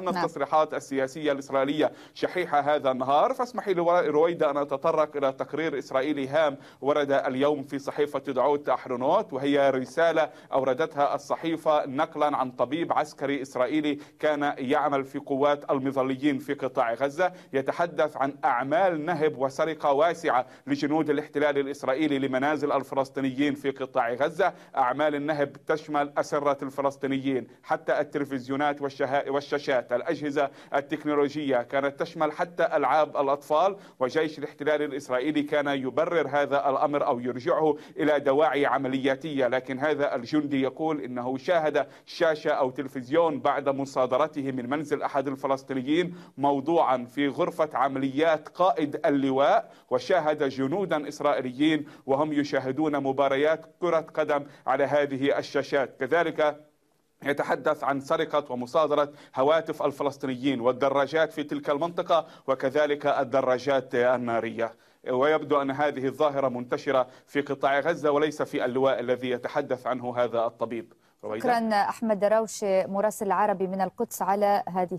أن نعم. التصريحات السياسية الإسرائيلية شحيحة هذا النهار فاسمحي لي رويدا أن أتطرق إلى تقرير إسرائيلي هام ورد اليوم في صحيفة دعوت أحرونوت وهي رسالة أوردتها الصحيفة نقلا عن طبيب عسكري إسرائيلي كان يعمل في قوات المظليين في قطاع غزة يتحدث عن أعمال نهب وسرقة واسعة لجنود الاحتلال الإسرائيلي لمنازل الفلسطينيين في قطاع غزة أعمال النهب تشمل أسرة الفلسطينيين حتى التلفزيونات والشاشات الآلات الأجهزة التكنولوجية كانت تشمل حتى ألعاب الأطفال وجيش الاحتلال الإسرائيلي كان يبرر هذا الأمر أو يرجعه إلى دواعي عملياتية لكن هذا الجندي يقول إنه شاهد شاشة أو تلفزيون بعد مصادرته من منزل أحد الفلسطينيين موضوعا في غرفة عمليات قائد اللواء وشاهد جنودا إسرائيليين وهم يشاهدون مباريات كرة قدم على هذه الشاشات كذلك يتحدث عن سرقة ومصادرة هواتف الفلسطينيين والدراجات في تلك المنطقة وكذلك الدراجات النارية ويبدو أن هذه الظاهرة منتشرة في قطاع غزة وليس في اللواء الذي يتحدث عنه هذا الطبيب شكرا أحمد دراوش مراسل عربي من القدس على هذه